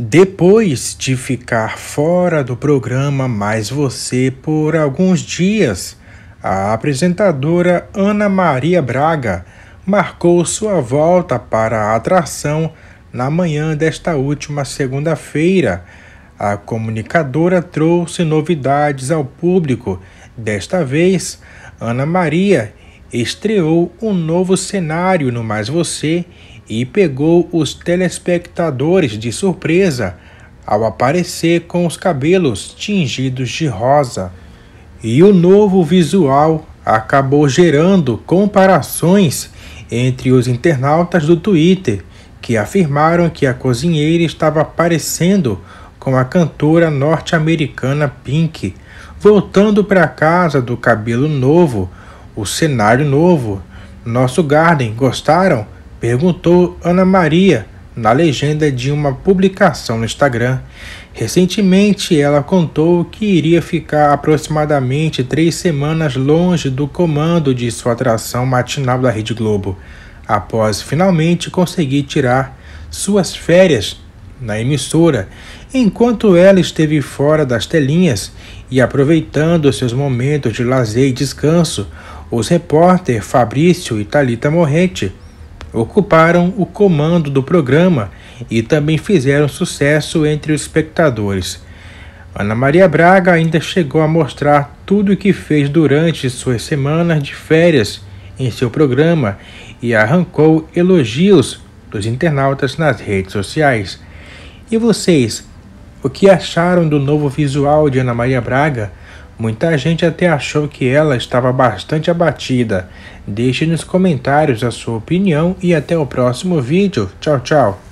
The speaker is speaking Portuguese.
Depois de ficar fora do programa Mais Você por alguns dias, a apresentadora Ana Maria Braga marcou sua volta para a atração na manhã desta última segunda-feira. A comunicadora trouxe novidades ao público. Desta vez, Ana Maria estreou um novo cenário no Mais Você e pegou os telespectadores de surpresa ao aparecer com os cabelos tingidos de rosa. E o novo visual acabou gerando comparações entre os internautas do Twitter, que afirmaram que a cozinheira estava parecendo com a cantora norte-americana Pink, voltando para casa do cabelo novo, o cenário novo, nosso Garden, gostaram? Perguntou Ana Maria na legenda de uma publicação no Instagram. Recentemente, ela contou que iria ficar aproximadamente três semanas longe do comando de sua atração matinal da Rede Globo, após finalmente conseguir tirar suas férias na emissora, enquanto ela esteve fora das telinhas e aproveitando seus momentos de lazer e descanso, os repórter Fabrício e Talita Morrente ocuparam o comando do programa e também fizeram sucesso entre os espectadores. Ana Maria Braga ainda chegou a mostrar tudo o que fez durante suas semanas de férias em seu programa e arrancou elogios dos internautas nas redes sociais. E vocês, o que acharam do novo visual de Ana Maria Braga? Muita gente até achou que ela estava bastante abatida. Deixe nos comentários a sua opinião e até o próximo vídeo. Tchau, tchau.